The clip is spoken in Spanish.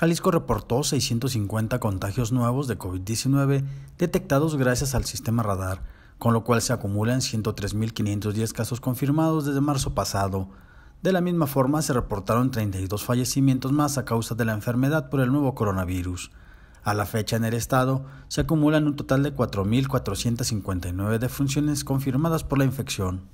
Jalisco reportó 650 contagios nuevos de COVID-19 detectados gracias al sistema radar, con lo cual se acumulan 103.510 casos confirmados desde marzo pasado. De la misma forma, se reportaron 32 fallecimientos más a causa de la enfermedad por el nuevo coronavirus. A la fecha en el estado, se acumulan un total de 4.459 defunciones confirmadas por la infección.